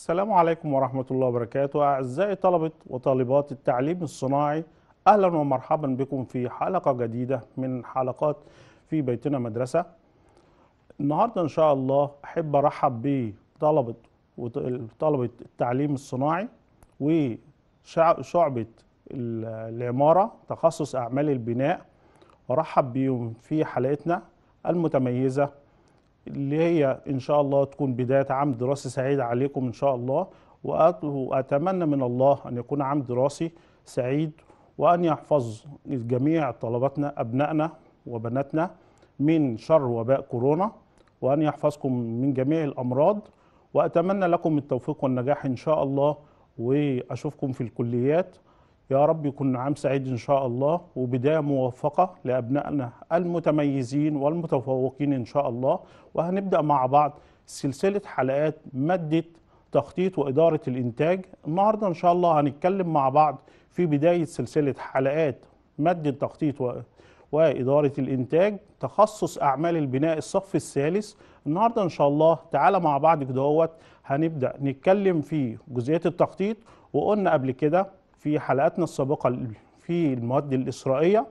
السلام عليكم ورحمة الله وبركاته أعزائي طلبة وطالبات التعليم الصناعي أهلا ومرحبا بكم في حلقة جديدة من حلقات في بيتنا مدرسة النهاردة إن شاء الله أحب أرحب بطلبة وطلبة التعليم الصناعي وشعبة العمارة تخصص أعمال البناء وأرحب بيهم في حلقتنا المتميزة اللي هي إن شاء الله تكون بداية عام دراسي سعيد عليكم إن شاء الله وأتمنى من الله أن يكون عام دراسي سعيد وأن يحفظ جميع طلباتنا أبنائنا وبناتنا من شر وباء كورونا وأن يحفظكم من جميع الأمراض وأتمنى لكم التوفيق والنجاح إن شاء الله وأشوفكم في الكليات يا رب يكون عام سعيد إن شاء الله وبداية موفقة لأبنائنا المتميزين والمتفوقين إن شاء الله وهنبدأ مع بعض سلسلة حلقات مادة تخطيط وإدارة الإنتاج النهاردة إن شاء الله هنتكلم مع بعض في بداية سلسلة حلقات مادة تخطيط و... وإدارة الإنتاج تخصص أعمال البناء الصف الثالث النهاردة إن شاء الله تعالى مع بعض كدهوت هنبدأ نتكلم في جزئية التخطيط وقلنا قبل كده في حلقاتنا السابقة في المواد الإسرائية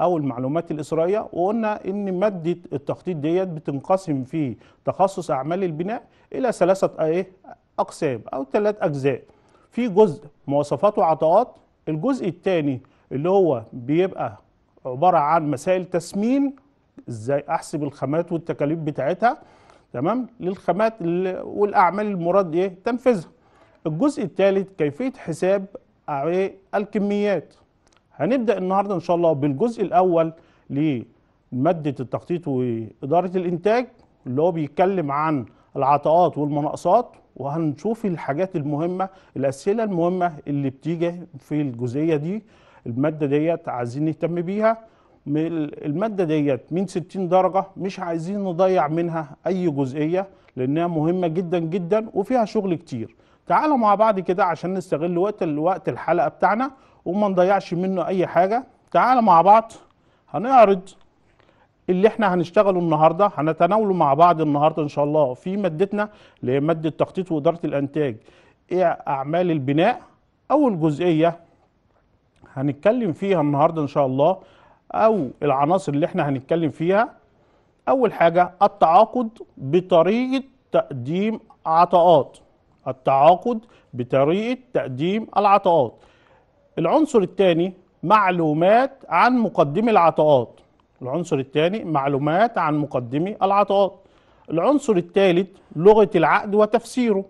أو المعلومات الإسرائية وقلنا إن مادة التخطيط ديت بتنقسم في تخصص أعمال البناء إلى ثلاثة إيه أقسام أو ثلاث أجزاء في جزء مواصفات وعطاءات الجزء الثاني اللي هو بيبقى عبارة عن مسائل تسمين إزاي أحسب الخامات والتكاليف بتاعتها تمام للخامات والأعمال المراد إيه تنفيذها الجزء الثالث كيفية حساب الكميات هنبدأ النهاردة إن شاء الله بالجزء الأول لمادة التخطيط وإدارة الإنتاج اللي هو بيتكلم عن العطاءات والمناقصات وهنشوف الحاجات المهمة الأسئلة المهمة اللي بتيجي في الجزئية دي المادة ديت عايزين نهتم بيها المادة ديت من 60 درجة مش عايزين نضيع منها أي جزئية لأنها مهمة جدا جدا وفيها شغل كتير تعالوا مع بعض كده عشان نستغل وقت الوقت الحلقه بتاعنا وما نضيعش منه اي حاجه تعالوا مع بعض هنعرض اللي احنا هنشتغله النهارده هنتناوله مع بعض النهارده ان شاء الله في مادتنا اللي هي ماده تخطيط واداره الانتاج ايه اعمال البناء اول جزئيه هنتكلم فيها النهارده ان شاء الله او العناصر اللي احنا هنتكلم فيها اول حاجه التعاقد بطريقه تقديم عطاءات التعاقد بطريقة تقديم العطاءات العنصر الثاني معلومات عن مقدم العطاءات العنصر الثاني معلومات عن مقدم العطاءات العنصر الثالث لغة العقد وتفسيره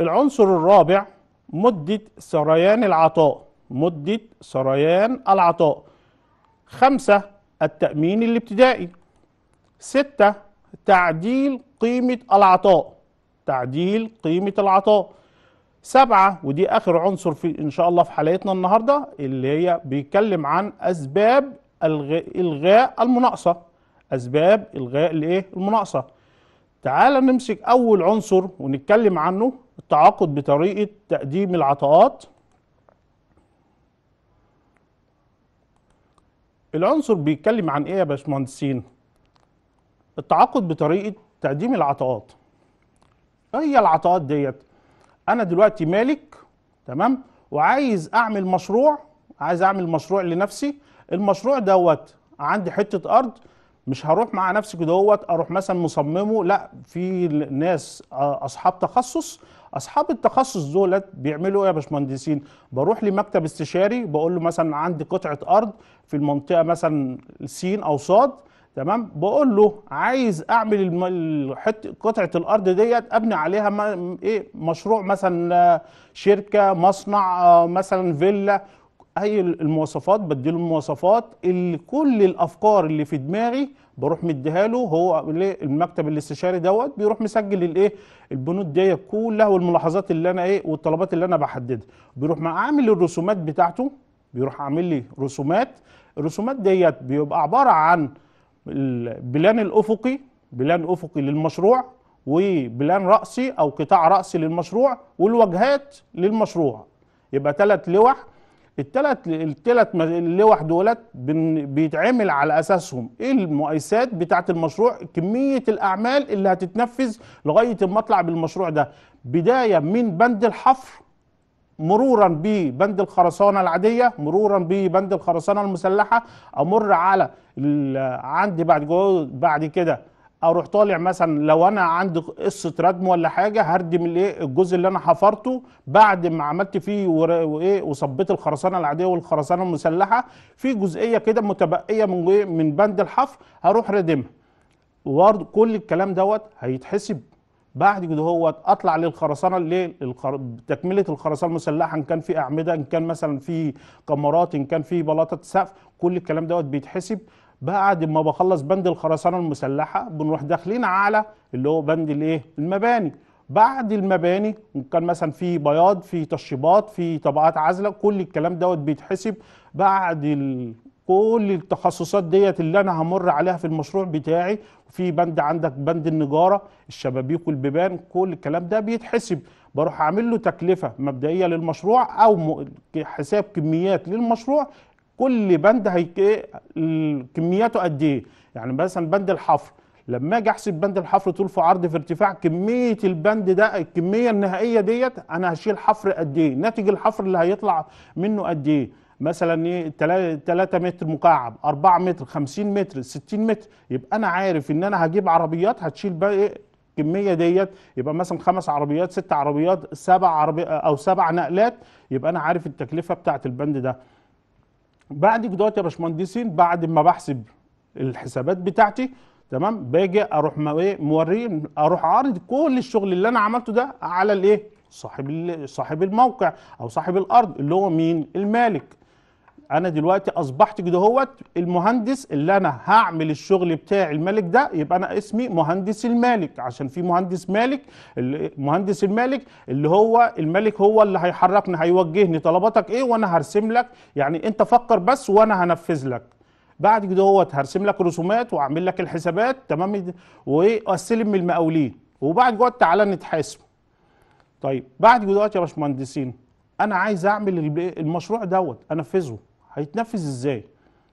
العنصر الرابع مدة سريان العطاء مدة سريان العطاء خمسة التأمين الابتدائي ستة تعديل قيمة العطاء تعديل قيمة العطاء سبعة ودي آخر عنصر في إن شاء الله في حلقتنا النهاردة اللي هي بيتكلم عن أسباب إلغاء المناقصة أسباب إلغاء الإيه المناقصة تعال نمسك أول عنصر ونتكلم عنه التعاقد بطريقة تقديم العطاءات العنصر بيتكلم عن إيه يا باشمهندسين؟ التعاقد بطريقة تقديم العطاءات هي العطاءات ديت انا دلوقتي مالك تمام وعايز اعمل مشروع عايز اعمل مشروع لنفسي المشروع دوت عندي حته ارض مش هروح مع نفسي دوت اروح مثلا مصممه لا في ناس آه، اصحاب تخصص اصحاب التخصص دولت بيعملوا ايه يا باشمهندسين بروح لمكتب استشاري بقول له مثلا عندي قطعه ارض في المنطقه مثلا س او صاد تمام بقول له عايز اعمل حته قطعه الارض ديت ابني عليها ما ايه مشروع مثلا آه، شركه مصنع آه، مثلا فيلا اي المواصفات بدي له المواصفات اللي كل الافكار اللي في دماغي بروح مديها له هو المكتب الاستشاري دوت بيروح مسجل الايه البنود دي كلها والملاحظات اللي انا ايه والطلبات اللي انا بحددها بيروح عامل الرسومات بتاعته بيروح عامل لي رسومات الرسومات ديت بيبقى عباره عن البلان الافقي بلان افقي للمشروع وبلان راسي او قطاع راسي للمشروع والوجهات للمشروع يبقى ثلاث لوح الثلاث الثلاث لوح دولت بيتعمل على اساسهم ايه المؤسسات بتاعه المشروع كميه الاعمال اللي هتتنفذ لغايه ما اطلع بالمشروع ده بدايه من بند الحفر مرورا ببند الخرسانه العاديه مرورا ببند الخرسانه المسلحه امر على عندي بعد بعد كده اروح طالع مثلا لو انا عندي قصه ردم ولا حاجه هردم الايه الجزء اللي انا حفرته بعد ما عملت فيه وايه وصبيت الخرسانه العاديه والخرسانه المسلحه في جزئيه كده متبقيه من إيه، من بند الحفر هروح ردمها وكل كل الكلام دوت هيتحسب بعد كده هو اطلع للخرسانه ليه؟ الخر... تكمله الخرسانه المسلحه ان كان في اعمده ان كان مثلا في كاميرات ان كان في بلاطه سقف كل الكلام دوت بيتحسب بعد ما بخلص بند الخرسانه المسلحه بنروح داخلين على اللي هو بند الايه؟ المباني بعد المباني ان كان مثلا في بياض في تشطيبات في طبقات عازله كل الكلام دوت بيتحسب بعد ال... كل التخصصات ديت اللي انا همر عليها في المشروع بتاعي في بند عندك بند النجاره الشبابيك والبيبان كل الكلام ده بيتحسب بروح اعمل له تكلفه مبدئيه للمشروع او حساب كميات للمشروع كل بند هي كمياته قد ايه يعني مثلا بند الحفر لما اجي احسب بند الحفر طول في عرض في ارتفاع كميه البند ده الكميه النهائيه ديت انا هشيل حفر قد ايه ناتج الحفر اللي هيطلع منه قد ايه مثلا ايه 3 متر مكعب 4 متر 50 متر 60 متر يبقى انا عارف ان انا هجيب عربيات هتشيل بقى إيه الكميه ديت يبقى مثلا خمس عربيات ست عربيات سبع عربي او سبع نقلات يبقى انا عارف التكلفه بتاعه البند ده بعد كده يا باشمهندسين بعد ما بحسب الحسابات بتاعتي تمام باجي اروح إيه، موريه اروح عارض كل الشغل اللي انا عملته ده على الايه صاحب صاحب الموقع او صاحب الارض اللي هو مين المالك انا دلوقتي اصبحت كده هوت المهندس اللي انا هعمل الشغل بتاع الملك ده يبقى انا اسمي مهندس المالك عشان في مهندس مالك مهندس المالك اللي هو الملك هو اللي هيحركني هيوجهني طلباتك ايه وانا هرسم لك يعني انت فكر بس وانا هنفذ لك بعد كده هوت هرسم لك رسومات واعمل لك الحسابات تمام واستلم المقاولين وبعد كده تعالى نتحاسب طيب بعد كده يا باشمهندسين انا عايز اعمل المشروع دوت انفذه هيتنفذ ازاي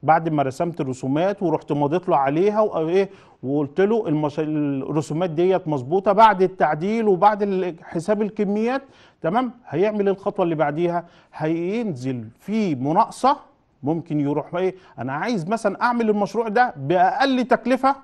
بعد ما رسمت الرسومات ورحت مضيت له عليها وايه آه، وقلت له المش... الرسومات ديت مظبوطه بعد التعديل وبعد حساب الكميات تمام هيعمل الخطوه اللي بعديها هينزل في مناقصه ممكن يروح ايه انا عايز مثلا اعمل المشروع ده باقل تكلفه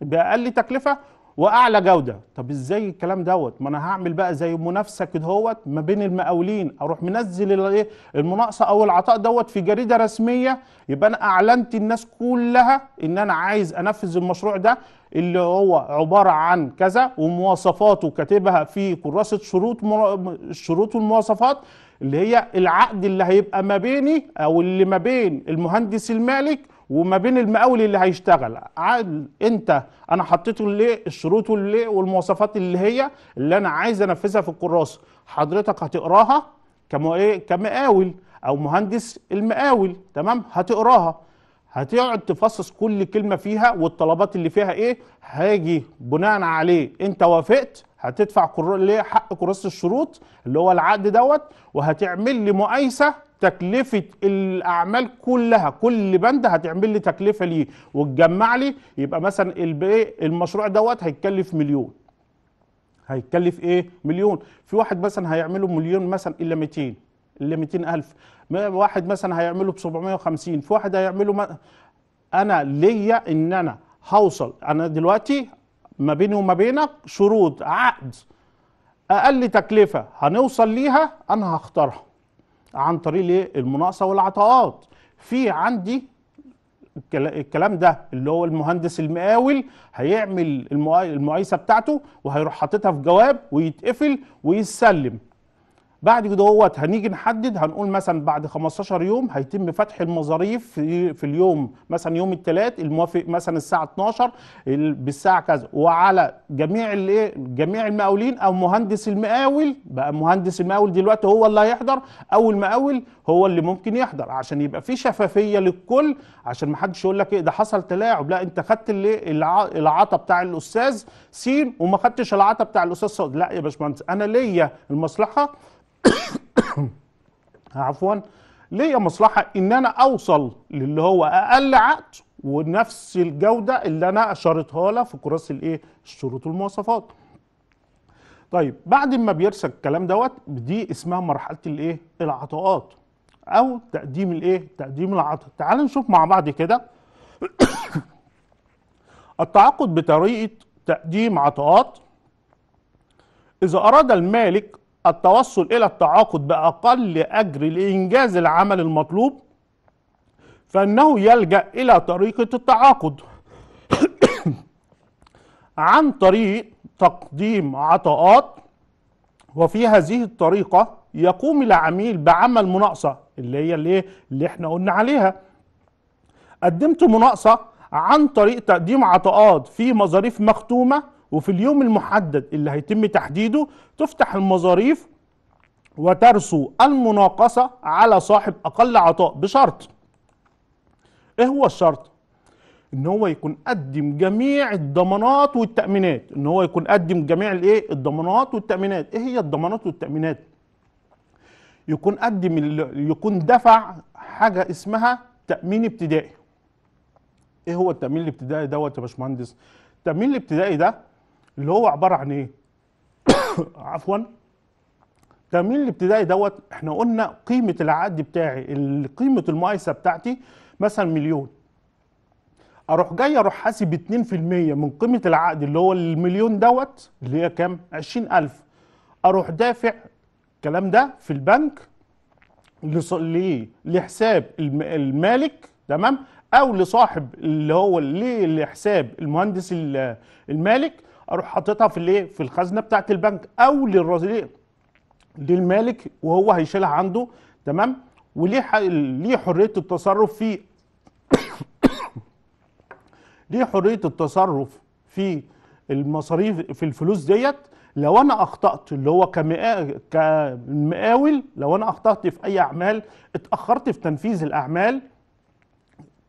باقل تكلفه واعلى جوده طب ازاي الكلام دوت ما انا هعمل بقى زي منافسه كده هوت ما بين المقاولين اروح منزل الايه المناقصه او العطاء دوت في جريده رسميه يبقى انا اعلنت الناس كلها ان انا عايز انفذ المشروع ده اللي هو عباره عن كذا ومواصفاته كاتبها في كراسه شروط مر... الشروط والمواصفات اللي هي العقد اللي هيبقى ما بيني او اللي ما بين المهندس المالك وما بين المقاول اللي هيشتغل عقل انت انا حطيته ليه الشروط ليه والمواصفات اللي هي اللي انا عايز انفذها في الكراسه حضرتك هتقراها ايه كمقاول او مهندس المقاول تمام هتقراها هتقعد تفصص كل كلمه فيها والطلبات اللي فيها ايه هاجي بناء عليه انت وافقت هتدفع ليه حق كراسه الشروط اللي هو العقد دوت وهتعمل لي مقايسه تكلفه الاعمال كلها كل بند هتعمل لي تكلفه ليه وتجمع لي يبقى مثلا إيه، المشروع دوت هيتكلف مليون هيتكلف ايه مليون في واحد مثلا هيعمله مليون مثلا الا 200 الا 200000 واحد مثلا هيعمله ب 750 في واحد هيعمله ما انا ليا ان انا هوصل انا دلوقتي ما بيني وما بينك شروط عقد اقل تكلفه هنوصل ليها انا هختارها عن طريق المناقصه والعطاءات في عندي الكلام ده اللي هو المهندس المقاول هيعمل المقايسه بتاعته وهيروح حاططها في جواب ويتقفل ويسلم بعد كده هوت هنيجي نحدد هنقول مثلا بعد 15 يوم هيتم فتح المظاريف في, في اليوم مثلا يوم الثلاث الموافق مثلا الساعه 12 بالساعه كذا وعلى جميع الايه جميع المقاولين او مهندس المقاول بقى مهندس المقاول دلوقتي هو اللي هيحضر او المقاول هو اللي ممكن يحضر عشان يبقى في شفافيه للكل عشان ما حدش يقول لك ايه ده حصل تلاعب لا انت خدت العطا بتاع الاستاذ سين وما خدتش العطا بتاع الاستاذ صاد لا يا باشمهندس انا ليا المصلحه عفوا ليا مصلحه ان انا اوصل للي هو اقل عقد ونفس الجوده اللي انا اشارتها له في كراس الايه الشروط والمواصفات طيب بعد ما بيرسل الكلام دوت دي اسمها مرحله الايه العطاءات او تقديم الايه تقديم العطاء تعال نشوف مع بعض كده التعاقد بطريقه تقديم عطاءات اذا اراد المالك التوصل إلى التعاقد بأقل أجر لإنجاز العمل المطلوب فإنه يلجأ إلى طريقة التعاقد عن طريق تقديم عطاءات وفي هذه الطريقة يقوم العميل بعمل مناقصة اللي هي اللي, اللي احنا قلنا عليها قدمت مناقصة عن طريق تقديم عطاءات في مظاريف مختومة وفي اليوم المحدد اللي هيتم تحديده تفتح المظاريف وترسو المناقصة على صاحب أقل عطاء بشرط إيه هو الشرط؟ إن هو يكون قدم جميع الضمانات والتأمينات إن هو يكون قدم جميع الإيه؟ الضمانات والتأمينات إيه هي الضمانات والتأمينات؟ يكون قدم يكون دفع حاجة اسمها تأمين ابتدائي إيه هو التأمين الابتدائي دوت يا باشمهندس؟ التأمين الابتدائي ده اللي هو عباره عن ايه عفوا التامين الابتدائي دوت احنا قلنا قيمه العقد بتاعي قيمه المايسة بتاعتي مثلا مليون اروح جاي اروح حاسب 2% من قيمه العقد اللي هو المليون دوت اللي هي كام 20000 اروح دافع الكلام ده في البنك لحساب المالك تمام او لصاحب اللي هو لحساب المهندس المالك اروح حاططها في الايه في الخزنه بتاعه البنك او للرزيق للمالك وهو هيشيلها عنده تمام وليه ليه حريه التصرف في ليه حريه التصرف في المصاريف في الفلوس ديت لو انا اخطات اللي هو كمقاول لو انا اخطات في اي اعمال اتاخرت في تنفيذ الاعمال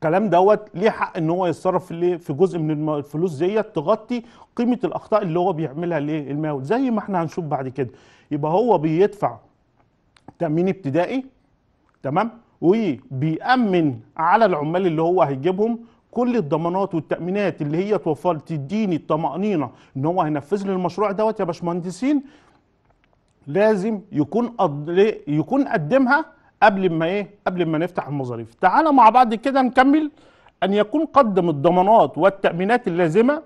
الكلام دوت ليه حق ان هو يتصرف في جزء من الفلوس ديت تغطي قيمه الاخطاء اللي هو بيعملها ليه زي ما احنا هنشوف بعد كده يبقى هو بيدفع تامين ابتدائي تمام وبيأمن على العمال اللي هو هيجيبهم كل الضمانات والتأمينات اللي هي توفر تديني الطمأنينة ان هو هينفذ لي المشروع دوت يا باشمهندسين لازم يكون يكون قدمها قبل ما ايه قبل ما نفتح المظاريف تعالى مع بعض كده نكمل ان يكون قدم الضمانات والتامينات اللازمه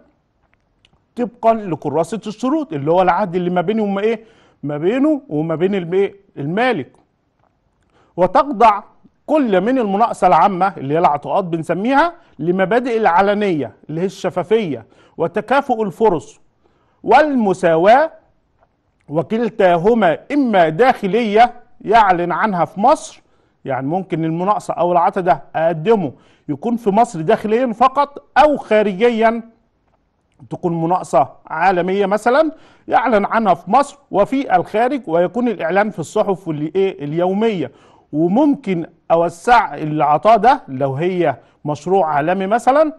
طبقا لكراسه الشروط اللي هو العهد اللي ما بينه وما ايه ما بينه وما بين الايه المالك وتخضع كل من المناقصه العامه اللي هي العطاءات بنسميها لمبادئ العلنيه اللي هي الشفافيه وتكافؤ الفرص والمساواه وكلتاهما اما داخليه يعلن عنها في مصر يعني ممكن المناقصة أو العطا ده أقدمه يكون في مصر داخليا فقط أو خارجيا تكون مناقصة عالمية مثلا يعلن عنها في مصر وفي الخارج ويكون الإعلان في الصحف إيه، اليومية وممكن أوسع العطاء ده لو هي مشروع عالمي مثلا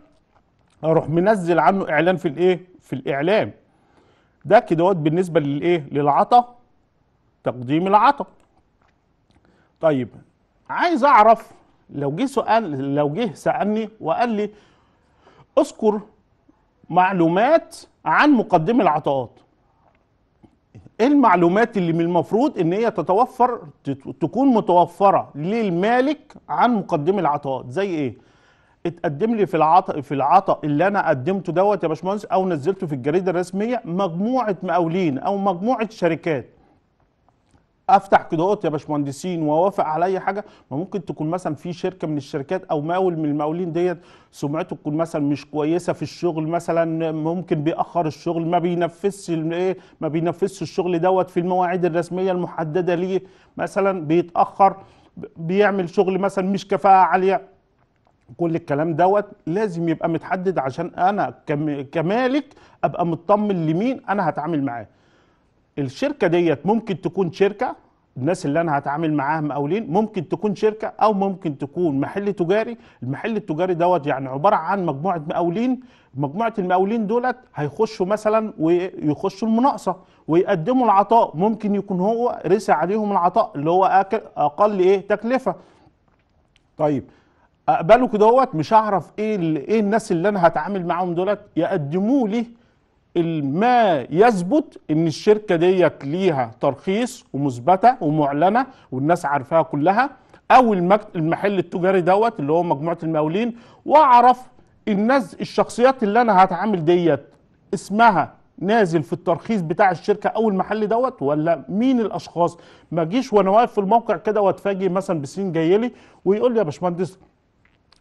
أروح منزل عنه إعلان في الإيه؟ في الإعلام ده كده بالنسبة للإيه؟ للعطاء تقديم العطاء طيب عايز اعرف لو جه سؤال لو جه سالني وقال لي اذكر معلومات عن مقدمي العطاءات ايه المعلومات اللي من المفروض ان هي تتوفر تكون متوفره للمالك عن مقدمي العطاءات زي ايه اتقدم لي في العطاء في العطاء اللي انا قدمته دوت يا باشمهندس او نزلته في الجريده الرسميه مجموعه مقاولين او مجموعه شركات افتح كده يا باشمهندسين واوافق على اي حاجه ما ممكن تكون مثلا في شركه من الشركات او مقاول من المقاولين ديت سمعته تكون مثلا مش كويسه في الشغل مثلا ممكن بيأخر الشغل ما بينفذش ايه ما بينفذش الشغل دوت في المواعيد الرسميه المحدده ليه مثلا بيتأخر بيعمل شغل مثلا مش كفاءه عاليه كل الكلام دوت لازم يبقى متحدد عشان انا كمالك ابقى مطمن لمين انا هتعامل معاه الشركه ديت ممكن تكون شركه الناس اللي انا هتعامل معاها مقاولين ممكن تكون شركه او ممكن تكون محل تجاري المحل التجاري دوت يعني عباره عن مجموعه مقاولين مجموعه المقاولين دولت هيخشوا مثلا ويخشوا المناقصه ويقدموا العطاء ممكن يكون هو رسى عليهم العطاء اللي هو اقل ايه تكلفه طيب اقبله دوت مش هعرف ايه ايه الناس اللي انا هتعامل معاهم دولت يقدموا لي ما يثبت ان الشركه ديت ليها ترخيص ومثبته ومعلنه والناس عارفاها كلها او المحل التجاري دوت اللي هو مجموعه المقاولين واعرف الناس الشخصيات اللي انا هتعامل ديت اسمها نازل في الترخيص بتاع الشركه او المحل دوت ولا مين الاشخاص ما اجيش وانا واقف في الموقع كده واتفاجئ مثلا بسين جاي لي ويقول لي يا باشمهندس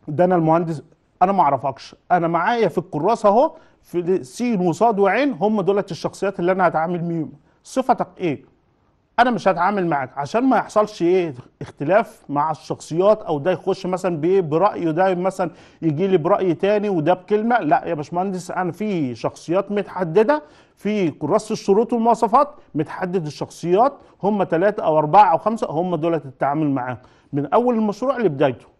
ده انا المهندس انا ما اعرفكش انا معايا في الكراسه اهو في سين وصاد وعين هم دولت الشخصيات اللي انا هتعامل بيهم صفتك ايه انا مش هتعامل معاك عشان ما يحصلش ايه اختلاف مع الشخصيات او ده يخش مثلا بايه برايه ده مثلا يجي لي براي تاني وده بكلمه لا يا باشمهندس انا في شخصيات متحدده في كراسه الشروط والمواصفات متحدد الشخصيات هم ثلاثه او اربعه او خمسه هم دولت التعامل معاهم من اول المشروع لبدايته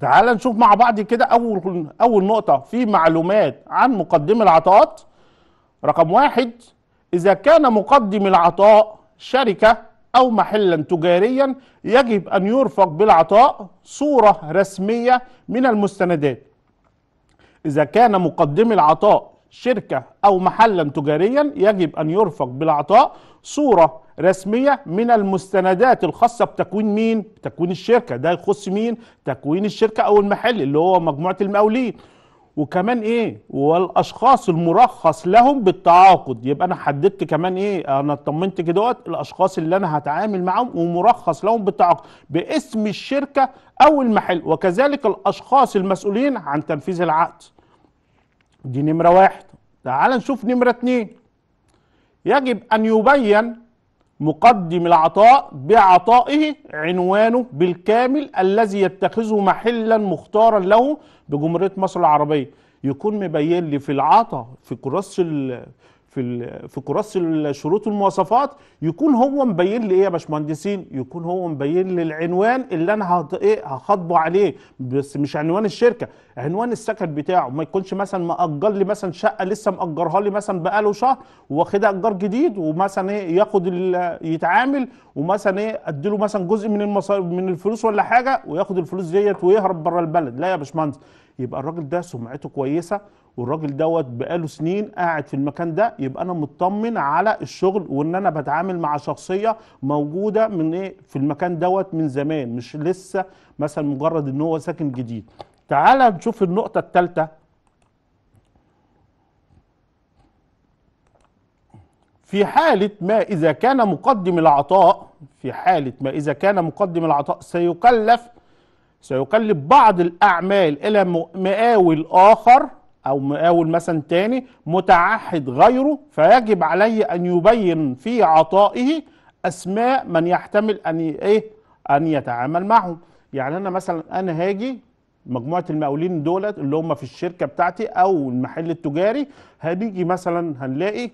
تعال نشوف مع بعض كده اول اول نقطه في معلومات عن مقدم العطاءات رقم واحد اذا كان مقدم العطاء شركه او محلا تجاريا يجب ان يرفق بالعطاء صوره رسميه من المستندات اذا كان مقدم العطاء شركه او محلا تجاريا يجب ان يرفق بالعطاء صوره رسميه من المستندات الخاصه بتكوين مين؟ بتكوين الشركه، ده يخص مين؟ تكوين الشركه او المحل اللي هو مجموعه المقاولين. وكمان ايه؟ والاشخاص المرخص لهم بالتعاقد، يبقى انا حددت كمان ايه؟ انا اطمنت كده دوت الاشخاص اللي انا هتعامل معاهم ومرخص لهم بالتعاقد باسم الشركه او المحل، وكذلك الاشخاص المسؤولين عن تنفيذ العقد. دي نمره واحد. تعال نشوف نمره اتنين. يجب ان يبين مقدم العطاء بعطائه عنوانه بالكامل الذي يتخذه محلا مختارا له بجمهوريه مصر العربيه يكون مبين لي في العطاء في كراسه في في كراسه الشروط والمواصفات يكون هو مبين لي ايه يا باشمهندسين يكون هو مبين لي العنوان اللي انا هط... ايه هخاطبه عليه بس مش عنوان الشركه عنوان السكن بتاعه ما يكونش مثلا مأجر لي مثلا شقه لسه مأجرها لي مثلا بقاله شهر واخدها ايجار جديد ومثلا ايه ياخد ال... يتعامل ومثلا ايه اديله مثلا جزء من المصاري من الفلوس ولا حاجه وياخد الفلوس ديت ويهرب بره البلد لا يا باشمهندس يبقى الراجل ده سمعته كويسه والراجل دوت بقاله سنين قاعد في المكان ده يبقى انا مطمن على الشغل وان انا بتعامل مع شخصيه موجوده من ايه في المكان دوت من زمان مش لسه مثلا مجرد ان هو ساكن جديد تعالى نشوف النقطه الثالثه في حالة ما إذا كان مقدم العطاء في حالة ما إذا كان مقدم العطاء سيكلف سيكلف بعض الأعمال إلى مقاول آخر او مقاول مثلا تاني متعهد غيره فيجب عليه ان يبين في عطائه اسماء من يحتمل ان ايه ان يتعامل معهم يعني انا مثلا انا هاجي مجموعه المقاولين دولت اللي هم في الشركه بتاعتي او المحل التجاري هنيجي مثلا هنلاقي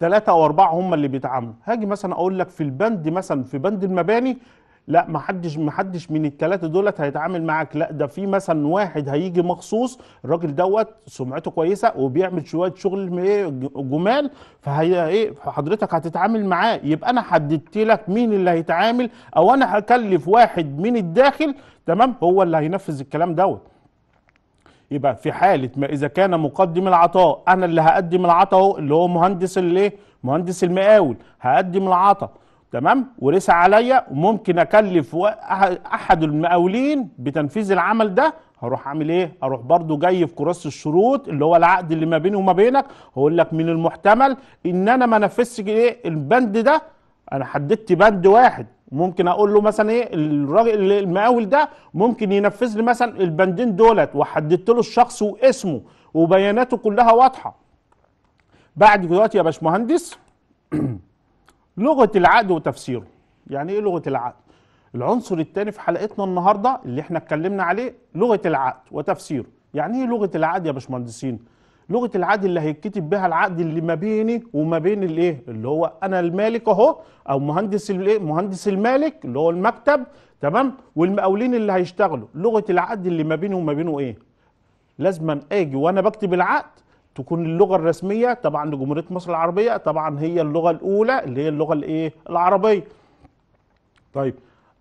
ثلاثة أو أربعة هم اللي بيتعاملوا هاجي مثلا أقول لك في البند مثلا في بند المباني لا ما حدش ما حدش من الثلاثه دولت هيتعامل معاك لا ده في مثلا واحد هيجي مخصوص الراجل دوت سمعته كويسه وبيعمل شويه شغل ايه جمال فهي ايه حضرتك هتتعامل معاه يبقى انا حددت لك مين اللي هيتعامل او انا هكلف واحد من الداخل تمام هو اللي هينفذ الكلام دوت يبقى في حاله ما اذا كان مقدم العطاء انا اللي هقدم العطاء اللي هو مهندس الايه مهندس المقاول هقدم العطاء تمام ورسى عليا وممكن اكلف احد المقاولين بتنفيذ العمل ده هروح اعمل ايه اروح برضو جاي في كراسه الشروط اللي هو العقد اللي ما بيني وما بينك هقول لك من المحتمل ان انا ما نفذش ايه البند ده انا حددت بند واحد ممكن اقول له مثلا ايه الراجل المقاول ده ممكن ينفذ لي مثلا البندين دولت وحددت له الشخص واسمه وبياناته كلها واضحه بعد دلوقتي يا باشمهندس لغه العقد وتفسيره يعني ايه لغه العقد العنصر الثاني في حلقتنا النهارده اللي احنا اتكلمنا عليه لغه العقد وتفسيره يعني ايه لغه العقد يا باشمهندسين لغه العقد اللي هيتكتب بها العقد اللي ما بيني وما بين الايه اللي هو انا المالك اهو او مهندس الايه مهندس المالك اللي هو المكتب تمام والمقاولين اللي هيشتغلوا لغه العقد اللي ما بيني وما بينه ايه لازما اجي وانا بكتب العقد تكون اللغه الرسميه طبعا لجمهوريه مصر العربيه طبعا هي اللغه الاولى اللي هي اللغه الايه العربيه طيب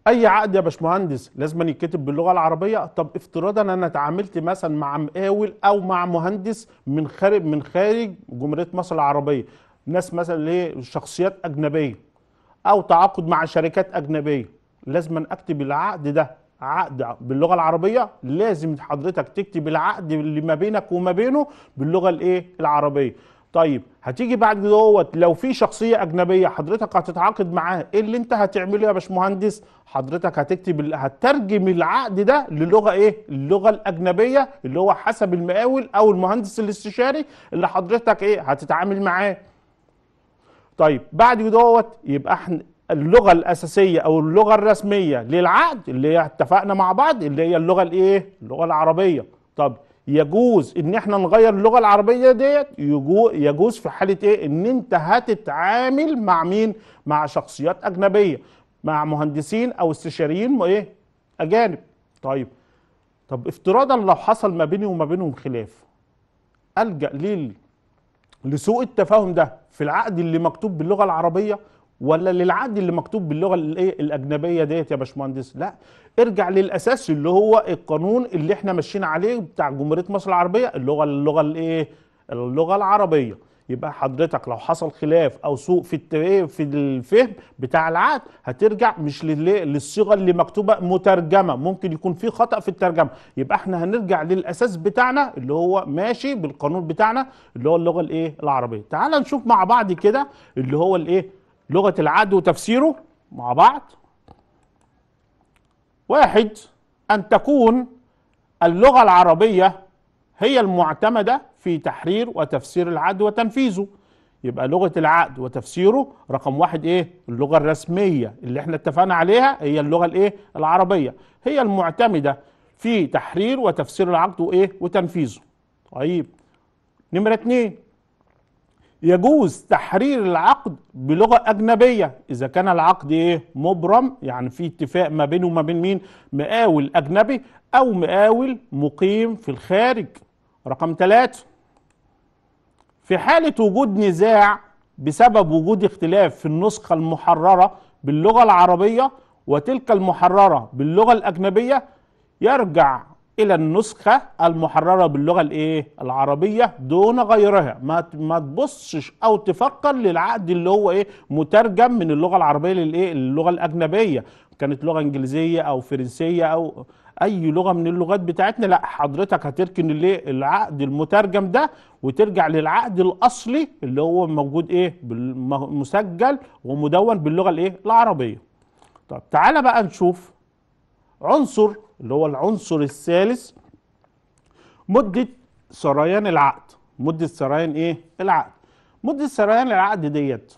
اي عقد يا باشمهندس لازم يتكتب باللغه العربيه طب افتراضا انا اتعاملت مثلا مع مقاول او مع مهندس من خارج من خارج جمهوريه مصر العربيه ناس مثلا اللي شخصيات اجنبيه او تعاقد مع شركات اجنبيه لازم اكتب العقد ده عقد باللغه العربيه لازم حضرتك تكتب العقد اللي ما بينك وما بينه باللغه الايه العربيه طيب هتيجي بعد دوت لو في شخصيه اجنبيه حضرتك هتتعاقد معاها ايه اللي انت هتعمله يا باشمهندس حضرتك هتكتب هترجم العقد ده للغه ايه اللغه الاجنبيه اللي هو حسب المقاول او المهندس الاستشاري اللي حضرتك ايه هتتعامل معاه طيب بعد دوت يبقى احنا اللغه الاساسيه او اللغه الرسميه للعقد اللي هي اتفقنا مع بعض اللي هي اللغه الايه اللغه العربيه طب يجوز ان احنا نغير اللغه العربيه ديت يجوز في حاله ايه ان انت هتتعامل مع مين مع شخصيات اجنبيه مع مهندسين او استشاريين ايه اجانب طيب طب افتراضا لو حصل ما بيني وما بينهم خلاف الجا ليه لسوء التفاهم ده في العقد اللي مكتوب باللغه العربيه ولا للعهد اللي مكتوب باللغه الايه الاجنبيه ديت يا باشمهندس لا ارجع للاساس اللي هو القانون اللي احنا ماشيين عليه بتاع جمهوريه مصر العربيه اللغه اللغه الايه اللغه العربيه يبقى حضرتك لو حصل خلاف او سوء في في الفهم بتاع العقد هترجع مش للصيغه اللي مكتوبه مترجمه ممكن يكون في خطا في الترجمه يبقى احنا هنرجع للاساس بتاعنا اللي هو ماشي بالقانون بتاعنا اللي هو اللغه الايه العربيه تعال نشوف مع بعض كده اللي هو الايه لغة العد وتفسيره مع بعض واحد أن تكون اللغة العربية هي المعتمدة في تحرير وتفسير العد وتنفيذه يبقى لغة العقد وتفسيره رقم واحد ايه اللغة الرسمية اللي احنا اتفقنا عليها هي اللغة الايه العربية هي المعتمدة في تحرير وتفسير العقد وايه وتنفيذه طيب نمرة اتنين يجوز تحرير العقد بلغة أجنبية إذا كان العقد إيه مبرم يعني في اتفاق ما بينه وما بين مين مقاول أجنبي أو مقاول مقيم في الخارج رقم ثلاثة في حالة وجود نزاع بسبب وجود اختلاف في النسخة المحررة باللغة العربية وتلك المحررة باللغة الأجنبية يرجع الى النسخه المحرره باللغه الايه العربيه دون غيرها ما ما تبصش او تفكر للعقد اللي هو ايه مترجم من اللغه العربيه للايه اللغه الاجنبيه كانت لغه انجليزيه او فرنسيه او اي لغه من اللغات بتاعتنا لا حضرتك هتركن الايه العقد المترجم ده وترجع للعقد الاصلي اللي هو موجود ايه مسجل ومدون باللغه الايه العربيه طب تعالى بقى نشوف عنصر اللي هو العنصر الثالث مدة سريان العقد مدة سريان ايه العقد مدة سريان العقد ديت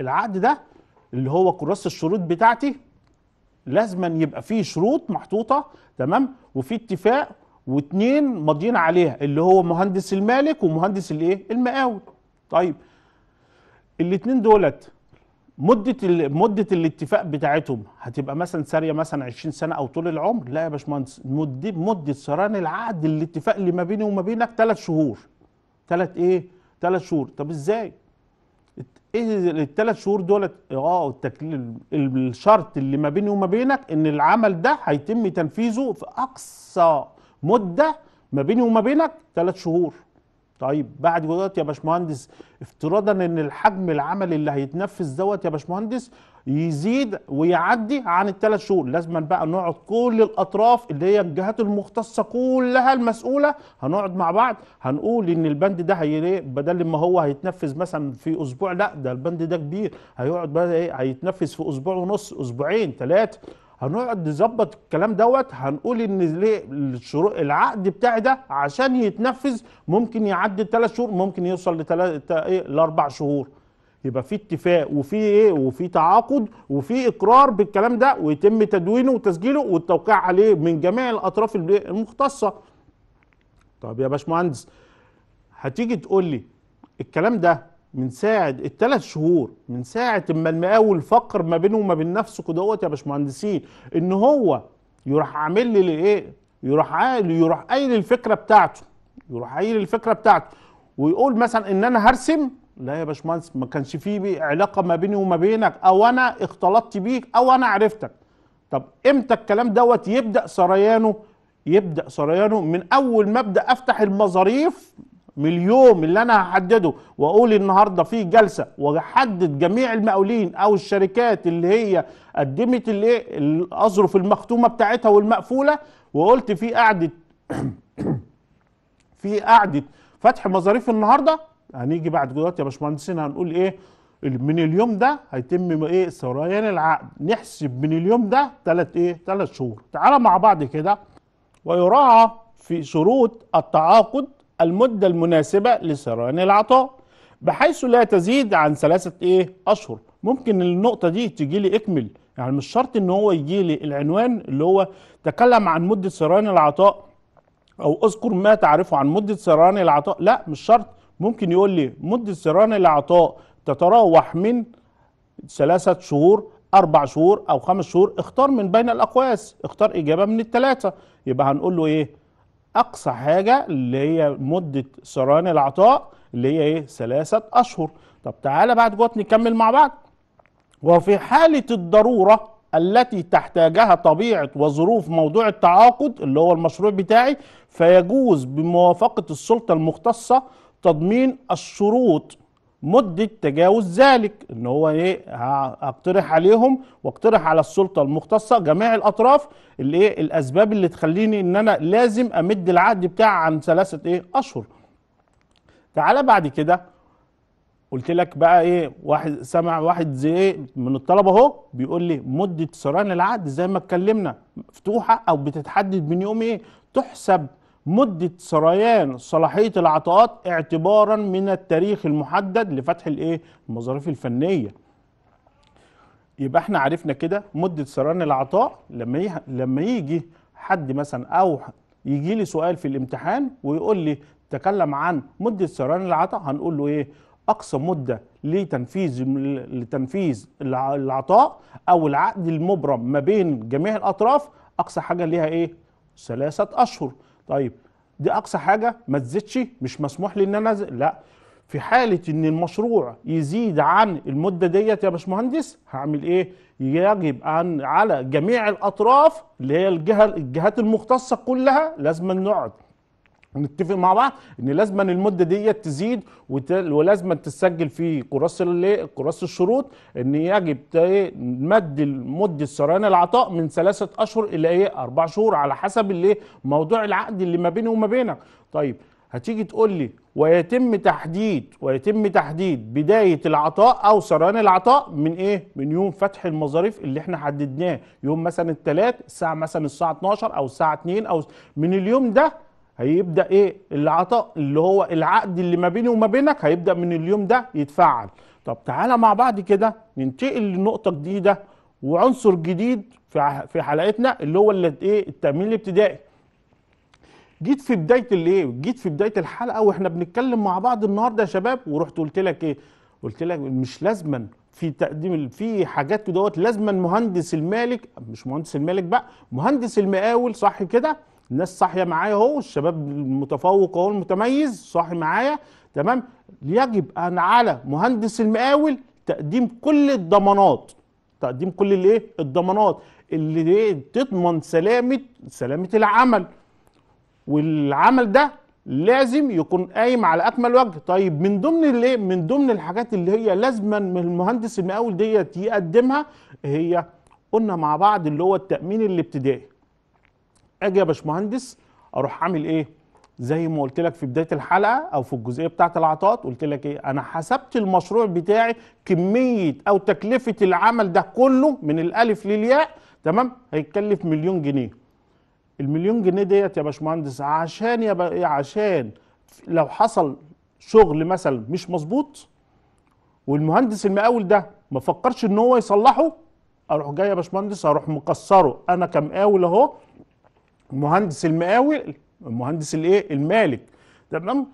العقد ده اللي هو كراسة الشروط بتاعتي لازما يبقى فيه شروط محطوطة تمام وفي اتفاق واتنين ماضيين عليها اللي هو مهندس المالك ومهندس الايه المقاول طيب الاتنين دولت مده مده الاتفاق بتاعتهم هتبقى مثلا ساريه مثلا 20 سنه او طول العمر لا يا باشمهندس مده مده سران العقد الاتفاق اللي ما بيني وما بينك ثلاث شهور ثلاث ايه ثلاث شهور طب ازاي ايه الثلاث شهور دولت اه التكليل الشرط اللي ما بيني وما بينك ان العمل ده هيتم تنفيذه في اقصى مده ما بيني وما بينك ثلاث شهور طيب بعد دوت يا باشمهندس افتراضا ان الحجم العملي اللي هيتنفذ دوت يا باشمهندس يزيد ويعدي عن الثلاث شهور لازما بقى نقعد كل الاطراف اللي هي الجهات المختصه كلها المسؤوله هنقعد مع بعض هنقول ان البند ده هي إيه؟ بدل ما هو هيتنفذ مثلا في اسبوع لا ده البند ده كبير هيقعد بقى ايه هيتنفذ في اسبوع ونص اسبوعين ثلاثه هنقعد نظبط الكلام دوت هنقول ان ليه العقد بتاعي ده عشان يتنفذ ممكن يعدي ثلاث شهور ممكن يوصل لثلاث ايه لاربع شهور يبقى في اتفاق وفي ايه وفي تعاقد وفي اقرار بالكلام ده ويتم تدوينه وتسجيله والتوقيع عليه من جميع الاطراف المختصه طب يا باشمهندس هتيجي تقول لي الكلام ده من ساعه الثلاث شهور من ساعه ما المقاول الفقر ما بينه وما بين نفسه دوت يا باشمهندسين ان هو يروح عامل لي ايه يروح قايل يروح قايل الفكره بتاعته يروح قايل الفكره بتاعته ويقول مثلا ان انا هرسم لا يا باشمهندس ما كانش في علاقه ما بيني وما بينك او انا اختلطت بيك او انا عرفتك طب امتى الكلام دوت يبدا سريانه يبدا سريانه من اول ما ابدا افتح المظاريف من اليوم اللي انا هحدده واقول النهارده في جلسه واحدد جميع المقاولين او الشركات اللي هي قدمت الايه الاظرف المختومه بتاعتها والمقفوله وقلت في قعده في قعده فتح مظاريف النهارده هنيجي بعد دلوقتي يا باشمهندسين هنقول ايه من اليوم ده هيتم ايه سريان العقد نحسب من اليوم ده ثلاث ايه ثلاث شهور تعالى مع بعض كده ويراعى في شروط التعاقد المدة المناسبة لسران العطاء بحيث لا تزيد عن ثلاثة ايه أشهر ممكن النقطة دي تجي لي اكمل يعني مش شرط ان هو يجي لي العنوان اللي هو تكلم عن مدة سران العطاء او اذكر ما تعرفه عن مدة سران العطاء لا مش شرط ممكن يقول لي مدة سران العطاء تتراوح من ثلاثة شهور أربع شهور أو خمس شهور اختار من بين الأقواس اختار إجابة من الثلاثة يبقى هنقول له إيه اقصى حاجه اللي هي مده سران العطاء اللي هي ايه ثلاثه اشهر طب تعالى بعد جوت نكمل مع بعض وفي حاله الضروره التي تحتاجها طبيعه وظروف موضوع التعاقد اللي هو المشروع بتاعي فيجوز بموافقه السلطه المختصه تضمين الشروط مدة تجاوز ذلك ان هو ايه اقترح عليهم واقترح على السلطة المختصة جميع الاطراف اللي ايه الاسباب اللي تخليني ان انا لازم امد العقد بتاعي عن ثلاثة ايه اشهر تعالى بعد كده قلت لك بقى ايه واحد سمع واحد زي إيه، من الطلبه اهو بيقول لي مده سران العقد زي ما اتكلمنا مفتوحه او بتتحدد من يوم ايه تحسب مدة سريان صلاحية العطاءات اعتبارا من التاريخ المحدد لفتح الايه المظاريف الفنية يبقى احنا عرفنا كده مدة سريان العطاء لما لما يجي حد مثلا او يجي لي سؤال في الامتحان ويقول لي تكلم عن مدة سريان العطاء هنقول له ايه اقصى مده لتنفيذ لتنفيذ العطاء او العقد المبرم ما بين جميع الاطراف اقصى حاجه ليها ايه ثلاثه اشهر طيب دي اقصى حاجه ما تزيدش مش مسموح لي ان انا لا في حاله ان المشروع يزيد عن المده ديت يا باشمهندس هعمل ايه يجب ان على جميع الاطراف اللي هي الجهه الجهات المختصه كلها لازم نقعد نتفق مع بعض ان لازما المده ديت تزيد ولازما تتسجل في كراس كراس الشروط ان يجب مد مده سريان العطاء من ثلاثه اشهر الى ايه اربع شهور على حسب اللي إيه؟ موضوع العقد اللي ما بيني وما بينك طيب هتيجي تقول لي ويتم تحديد ويتم تحديد بدايه العطاء او سريان العطاء من ايه؟ من يوم فتح المظاريف اللي احنا حددناه يوم مثلا الثلاث الساعه مثلا الساعه 12 او الساعه 2 او من اليوم ده هيبدا ايه العطاء اللي هو العقد اللي ما بيني وما بينك هيبدا من اليوم ده يتفعل طب تعالى مع بعض كده ننتقل لنقطه جديده وعنصر جديد في في حلقتنا اللي هو اللي ايه التامين الابتدائي جيت في بدايه الايه جيت في بدايه الحلقه واحنا بنتكلم مع بعض النهارده يا شباب ورحت قلت لك ايه قلت لك مش لازما في تقديم في حاجات دوت لازما مهندس المالك مش مهندس المالك بقى مهندس المقاول صح كده الناس صاحيه معايا اهو الشباب المتفوق اهو المتميز صاحي معايا تمام يجب ان على مهندس المقاول تقديم كل الضمانات تقديم كل الايه الضمانات اللي ايه؟ تضمن سلامه سلامه العمل والعمل ده لازم يكون قايم على اكمل وجه طيب من ضمن الايه من ضمن الحاجات اللي هي لازما المهندس المقاول ديت يقدمها هي قلنا مع بعض اللي هو التامين الابتدائي اجي يا باشمهندس اروح عامل ايه زي ما قلت لك في بدايه الحلقه او في الجزئيه بتاعه العطاءات قلت لك ايه انا حسبت المشروع بتاعي كميه او تكلفه العمل ده كله من الالف للياء تمام هيتكلف مليون جنيه المليون جنيه ديت يا باشمهندس عشان يا ب... عشان لو حصل شغل مثلا مش مظبوط والمهندس المقاول ده ما فكرش ان هو يصلحه اروح جاي يا باشمهندس اروح مكسره انا كمقاول اهو المهندس المقاول المهندس الايه المالك تمام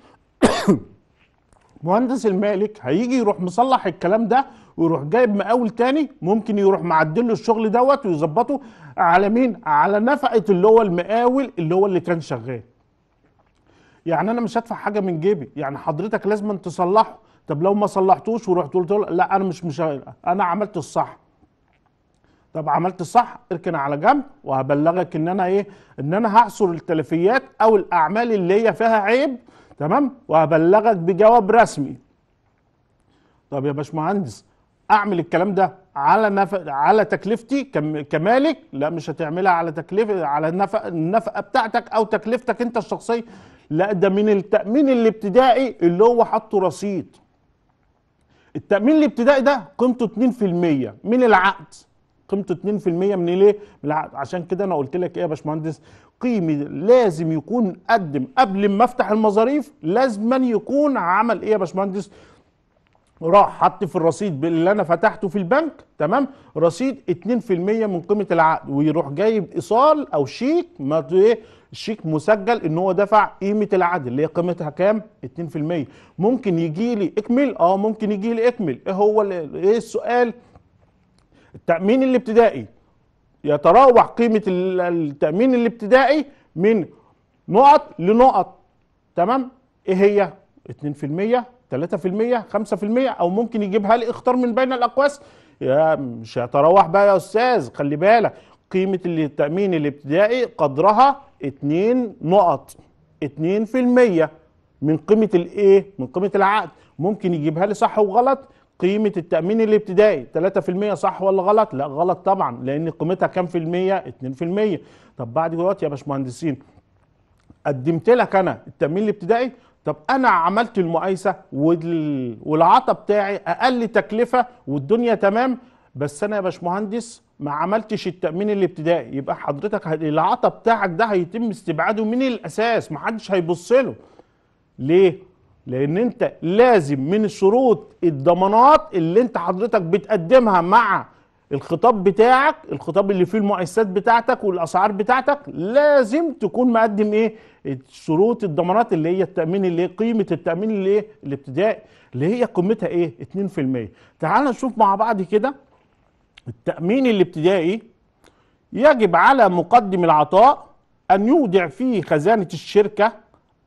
مهندس المالك هيجي يروح مصلح الكلام ده ويروح جايب مقاول تاني ممكن يروح معدل له الشغل دوت ويظبطه على مين على نفقه اللي هو المقاول اللي هو اللي كان شغال يعني انا مش هدفع حاجه من جيبي يعني حضرتك لازم تصلحه طب لو ما صلحتوش ورحت قلت له لا انا مش مش انا عملت الصح طب عملت صح اركن على جنب وهبلغك ان انا ايه ان انا هحصر التلفيات او الاعمال اللي هي فيها عيب تمام وهبلغك بجواب رسمي طب يا باشمهندس اعمل الكلام ده على نف... على تكلفتي كم... كمالك لا مش هتعملها على تكلفه على النف... النفقه بتاعتك او تكلفتك انت الشخصيه لا ده من التامين الابتدائي اللي هو حاطه رصيد التامين الابتدائي ده قيمته 2% من العقد قيمته 2% من ليه؟ من العقد عشان كده انا قلت لك ايه يا باشمهندس؟ قيمه لازم يكون قدم قبل ما افتح المظاريف لازما يكون عمل ايه يا باشمهندس؟ راح حط في الرصيد اللي انا فتحته في البنك تمام رصيد 2% من قيمه العقد ويروح جايب ايصال او شيك ما ايه الشيك مسجل ان هو دفع قيمه العقد اللي هي قيمتها كام 2% ممكن يجي لي اكمل اه ممكن يجي لي اكمل ايه هو ايه السؤال التأمين الابتدائي يتراوح قيمة التأمين الابتدائي من نقط لنقط تمام ايه هي 2% 3% 5% او ممكن يجيبها لي اختار من بين الاقواس يا مش هيتراوح بقى يا استاذ خلي بالك قيمة التأمين الابتدائي قدرها 2 نقط 2% من قيمة الايه من قيمة العقد ممكن يجيبها لي صح وغلط قيمه التامين الابتدائي 3% صح ولا غلط لا غلط طبعا لان قيمتها كام في الميه 2% طب بعد دلوقتي يا باشمهندسين قدمت لك انا التامين الابتدائي طب انا عملت المقايسه والعطا بتاعي اقل تكلفه والدنيا تمام بس انا يا باشمهندس ما عملتش التامين الابتدائي يبقى حضرتك العطا بتاعك ده هيتم استبعاده من الاساس محدش هيبص له ليه لان انت لازم من شروط الضمانات اللي انت حضرتك بتقدمها مع الخطاب بتاعك الخطاب اللي فيه المؤسسات بتاعتك والاسعار بتاعتك لازم تكون مقدم ايه شروط الضمانات اللي هي التامين اللي هي قيمه التامين اللي ايه الابتدائي اللي هي قيمتها ايه 2% تعال نشوف مع بعض كده التامين الابتدائي يجب على مقدم العطاء ان يودع فيه خزانه الشركه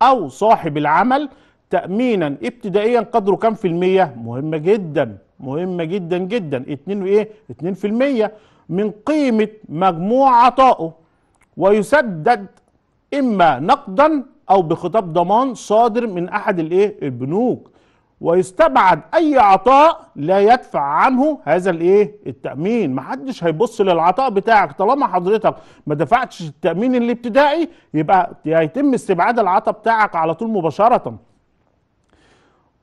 او صاحب العمل تأمينا ابتدائيا قدره كام في المية مهمة جدا مهمة جدا جدا اتنين ايه اتنين في المية من قيمة مجموع عطائه ويسدد اما نقدا او بخطاب ضمان صادر من احد الايه البنوك ويستبعد اي عطاء لا يدفع عنه هذا الايه التامين محدش هيبص للعطاء بتاعك طالما حضرتك ما دفعتش التامين الابتدائي يبقى هيتم استبعاد العطاء بتاعك على طول مباشره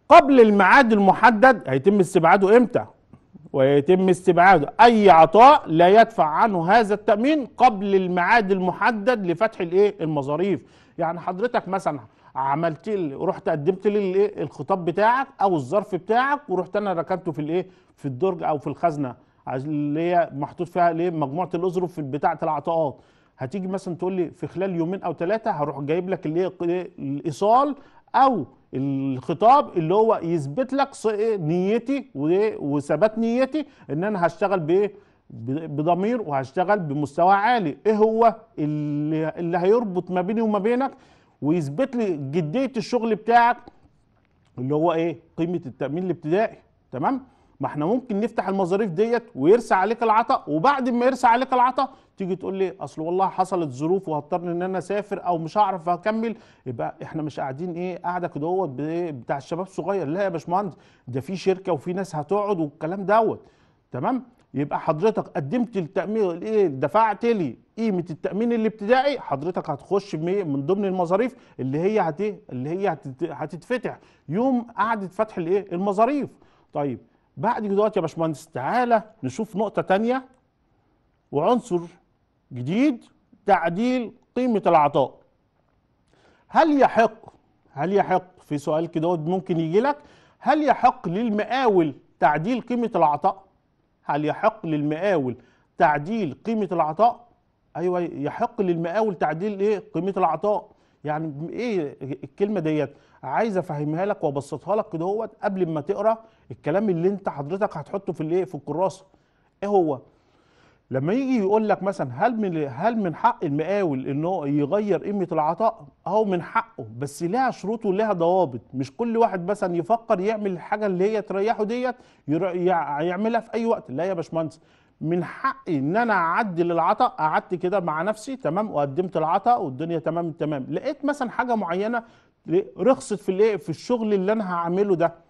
قبل الميعاد المحدد هيتم استبعاده امتى ويتم استبعاده اي عطاء لا يدفع عنه هذا التامين قبل الميعاد المحدد لفتح الايه المظاريف يعني حضرتك مثلا عملت رحت قدمت لي الايه الخطاب بتاعك او الظرف بتاعك ورحت انا ركنته في الايه في الدرج او في الخزنه اللي هي محطوط فيها الايه مجموعه الاظرف بتاعه العطاءات هتيجي مثلا تقول لي في خلال يومين او ثلاثه هروح جايب لك الايه الايصال او الخطاب اللي هو يثبت لك نيتي وثبات نيتي ان انا هشتغل بايه بضمير وهشتغل بمستوى عالي ايه هو اللي, اللي هيربط ما بيني وما بينك ويثبت لي جديه الشغل بتاعك اللي هو ايه قيمه التامين الابتدائي تمام ما احنا ممكن نفتح المظاريف ديت ويرسى عليك العطاء وبعد ما يرسى عليك العطاء تيجي تقول لي اصل والله حصلت ظروف وهضطر ان انا اسافر او مش هعرف اكمل يبقى احنا مش قاعدين ايه قاعده كده بتاع الشباب الصغير لا يا باشمهندس ده في شركه وفي ناس هتقعد والكلام دوت تمام يبقى حضرتك قدمت التامين ايه دفعت لي قيمه التامين الابتدائي حضرتك هتخش من ضمن المظاريف اللي هي هت اللي هي هتتفتح يوم قعده فتح الايه المظاريف طيب بعد كده يا باشمهندس تعالى نشوف نقطه تانية وعنصر جديد تعديل قيمه العطاء هل يحق هل يحق في سؤال كده ممكن يجي لك هل يحق للمقاول تعديل قيمه العطاء هل يحق للمقاول تعديل قيمه العطاء ايوه يحق للمقاول تعديل ايه قيمه العطاء يعني ايه الكلمه ديت عايز افهمها لك وابسطها لك كده قبل ما تقرا الكلام اللي انت حضرتك هتحطه في الايه في الكراسه ايه هو لما يجي يقول لك مثلا هل من هل من حق المقاول انه يغير قيمه العطاء اهو من حقه بس لها شروط ولها ضوابط مش كل واحد مثلا يفكر يعمل الحاجه اللي هي تريحه ديت يعملها في اي وقت لا يا باشمهندس من حقي ان انا اعدل العطاء قعدت كده مع نفسي تمام وقدمت العطاء والدنيا تمام تمام لقيت مثلا حاجه معينه رخصت في الايه في الشغل اللي انا هعمله ده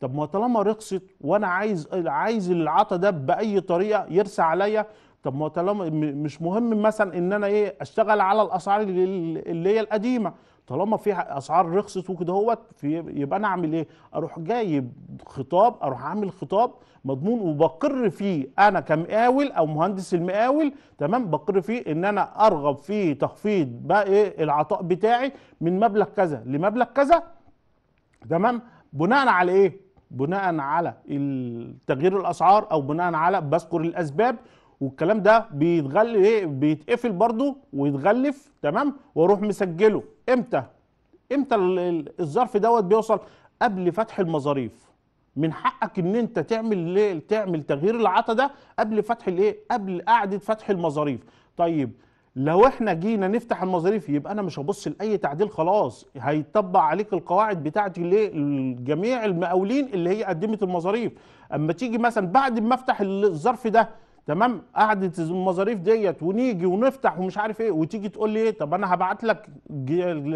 طب ما طالما رخصت وانا عايز عايز العطا ده باي طريقه يرسى عليا طب ما طالما مش مهم مثلا ان انا ايه اشتغل على الاسعار اللي هي القديمه طالما في اسعار رخصت وكده هوت يبقى انا اعمل ايه؟ اروح جايب خطاب اروح اعمل خطاب مضمون وبقر فيه انا كمقاول او مهندس المقاول تمام بقر فيه ان انا ارغب في تخفيض بقى ايه العطاء بتاعي من مبلغ كذا لمبلغ كذا تمام بناء على ايه؟ بناء على تغيير الاسعار او بناء على بذكر الاسباب والكلام ده بيتغل ايه بيتقفل برضه ويتغلف تمام واروح مسجله امتى امتى الظرف دوت بيوصل قبل فتح المظاريف من حقك ان انت تعمل ليه تعمل تغيير العطا ده قبل فتح الايه قبل قعده فتح المظاريف طيب لو احنا جينا نفتح المظاريف يبقى انا مش هبص لاي تعديل خلاص هيطبق عليك القواعد بتاعتي لجميع المقاولين اللي هي قدمت المظاريف اما تيجي مثلا بعد ما افتح الظرف ده تمام قعدت المظاريف ديت ونيجي ونفتح ومش عارف ايه وتيجي تقول لي ايه طب انا هبعت لك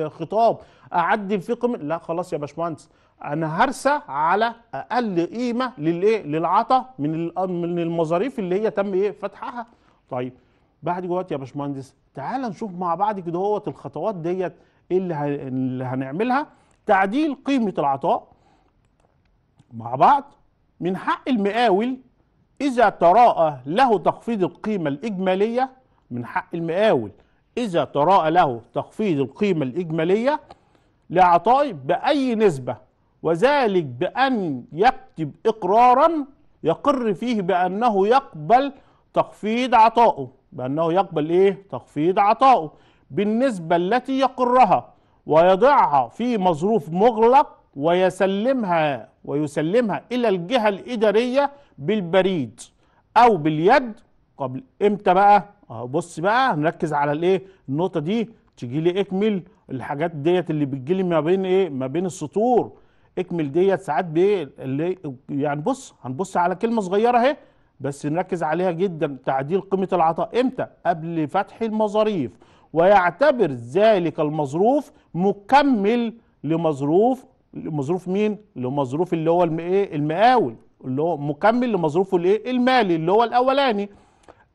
خطاب اعدل فيه قيمه لا خلاص يا باشمهندس انا هرسى على اقل قيمه للايه للعطا من من المظاريف اللي هي تم ايه فتحها طيب بعد جوات يا باشمهندس تعال نشوف مع بعض كده هو الخطوات ديت ايه اللي هنعملها تعديل قيمه العطاء مع بعض من حق المقاول اذا تراءى له تخفيض القيمه الاجماليه من حق المقاول اذا تراءى له تخفيض القيمه الاجماليه لعطاء باي نسبه وذلك بان يكتب اقرارا يقر فيه بانه يقبل تخفيض عطائه بأنه يقبل إيه؟ تخفيض عطائه بالنسبة التي يقرها ويضعها في مظروف مغلق ويسلمها ويسلمها إلى الجهة الإدارية بالبريد أو باليد قبل إمتى بقى؟ أهو بص بقى هنركز على الإيه؟ النقطة دي تجي لي اكمل الحاجات ديت اللي بتجي لي ما بين ايه؟ ما بين السطور اكمل ديت ساعات بايه؟ اللي يعني بص هنبص على كلمة صغيرة أهي بس نركز عليها جدا تعديل قيمة العطاء امتى؟ قبل فتح المظاريف ويعتبر ذلك المظروف مكمل لمظروف لمظروف مين؟ لمظروف اللي هو الايه؟ المقاول اللي هو مكمل لمظروفه الايه؟ المالي اللي هو الاولاني.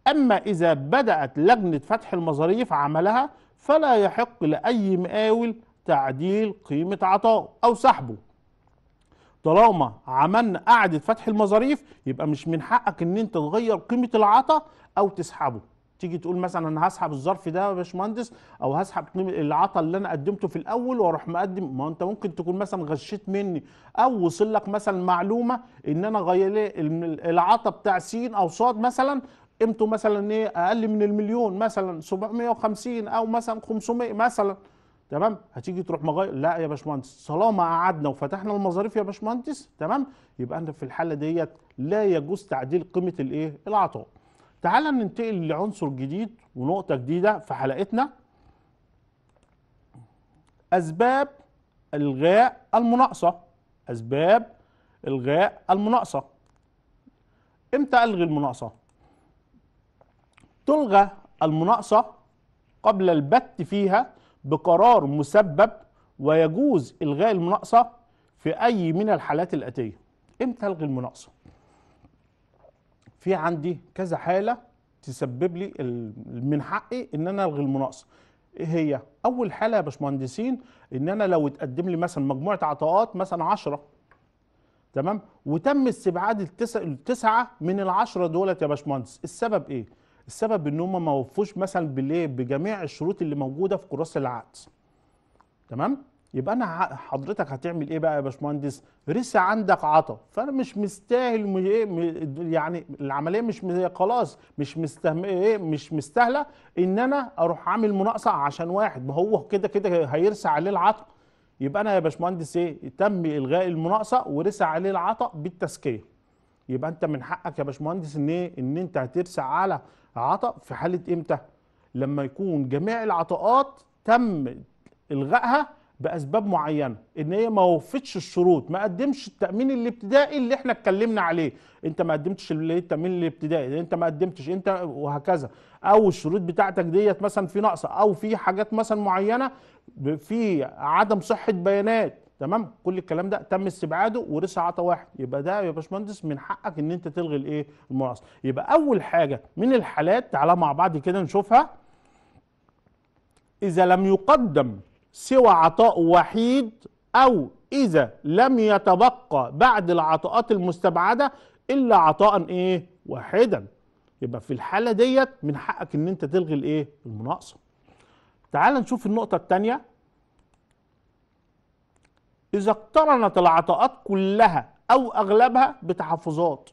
اما اذا بدأت لجنة فتح المظاريف عملها فلا يحق لاي مقاول تعديل قيمة عطاء او سحبه طالما عملنا قاعدة فتح المظاريف يبقى مش من حقك ان انت تغير قيمه العطا او تسحبه تيجي تقول مثلا انا هسحب الظرف ده يا باشمهندس او هسحب العطا اللي انا قدمته في الاول واروح مقدم ما انت ممكن تكون مثلا غشيت مني او وصل لك مثلا معلومه ان انا غير العطا بتاع س او ص مثلا قيمته مثلا ايه اقل من المليون مثلا 750 او مثلا 500 مثلا تمام هتيجي تروح مغير لا يا باشمهندس طالما قعدنا وفتحنا المظاريف يا باشمهندس تمام يبقى انت في الحاله ديت لا يجوز تعديل قيمه الايه العطاء تعالى ننتقل لعنصر جديد ونقطه جديده في حلقتنا اسباب الغاء المناقصه اسباب الغاء المناقصه امتى الغي المناقصه تلغى المناقصه قبل البت فيها بقرار مسبب ويجوز إلغاء المناقصة في أي من الحالات الآتية إمتى ألغي المناقصة؟ في عندي كذا حالة تسبب لي من حقي إن أنا ألغي المناقصة ايه هي؟ أول حالة يا باشمهندسين إن أنا لو اتقدم لي مثلا مجموعة عطاءات مثلا 10 تمام؟ وتم استبعاد التسعة من العشرة دولت يا باشمهندس السبب إيه؟ السبب ان هم ما وفوش مثلا بالايه بجميع الشروط اللي موجوده في كراسه العقد تمام يبقى انا حضرتك هتعمل ايه بقى يا باشمهندس رسى عندك عطا فانا مش مستاهل ايه يعني العمليه مش خلاص مش مستهم ايه مش مستاهله ان انا اروح عامل مناقصه عشان واحد ما هو كده كده هيرسى عليه العطا يبقى انا يا باشمهندس ايه تم الغاء المناقصه ورسى عليه العطا بالتزكيه يبقى انت من حقك يا باشمهندس ان ايه ان انت هترسى على عطاء في حاله امتى لما يكون جميع العطاءات تم الغائها باسباب معينه ان هي ما وفتش الشروط ما قدمش التامين الابتدائي اللي احنا اتكلمنا عليه انت ما قدمتش التامين الابتدائي انت ما قدمتش انت وهكذا او الشروط بتاعتك ديت مثلا في ناقصه او في حاجات مثلا معينه في عدم صحه بيانات تمام كل الكلام ده تم استبعاده ورسى عطى واحد يبقى ده يا باشمهندس من حقك ان انت تلغي الايه المعاصر يبقى اول حاجه من الحالات تعالى مع بعض كده نشوفها اذا لم يقدم سوى عطاء وحيد او اذا لم يتبقى بعد العطاءات المستبعده الا عطاء ايه واحدا يبقى في الحاله ديت من حقك ان انت تلغي الايه المناقصه تعال نشوف النقطه الثانيه إذا اقترنت العطاءات كلها أو أغلبها بتحفظات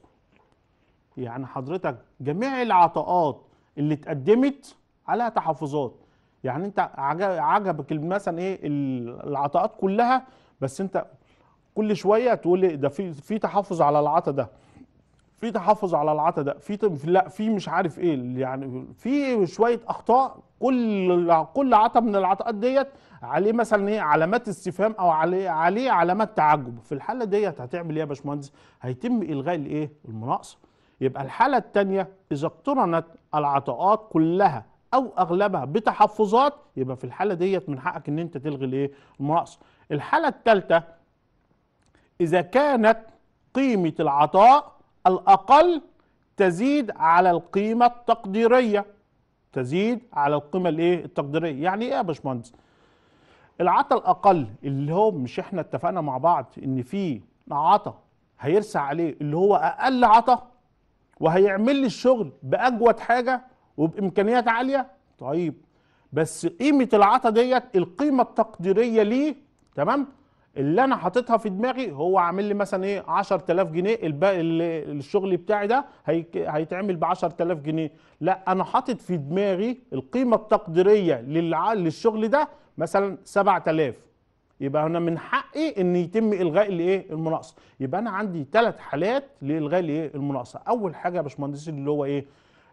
يعني حضرتك جميع العطاءات اللي اتقدمت عليها تحفظات يعني انت عجبك مثلا ايه العطاءات كلها بس انت كل شويه تقول لي ده في في تحفظ على العطا ده في تحفظ على العطا ده في لا في مش عارف ايه يعني في شويه اخطاء كل كل عطاء من العطاءات ديت عليه مثلا ايه علامات استفهام او عليه عليه علامات تعجب في الحاله ديت هتعمل ايه يا باشمهندس هيتم الغاء الايه المناقصه يبقى الحاله الثانيه اذا اقترنت العطاءات كلها او اغلبها بتحفظات يبقى في الحاله ديت من حقك ان انت تلغي الايه المناقصه الحاله الثالثه اذا كانت قيمه العطاء الاقل تزيد على القيمه التقديريه تزيد على القيمه الايه التقديريه يعني ايه يا باشمهندس العطا الاقل اللي هو مش احنا اتفقنا مع بعض ان في عطا هيرسع عليه اللي هو اقل عطا وهيعمل لي الشغل باجود حاجه وبامكانيات عاليه طيب بس قيمه العطا ديت القيمه التقديريه ليه تمام اللي انا حاططها في دماغي هو عامل لي مثلا ايه 10000 جنيه الباقي الشغل بتاعي ده هيتعمل ب 10000 جنيه لا انا حاطط في دماغي القيمه التقديريه للشغل ده مثلا 7000 يبقى انا من حقي ان يتم الغاء الايه المناقصه يبقى انا عندي ثلاث حالات لالغاء الايه المناقصه اول حاجه يا باشمهندس اللي هو ايه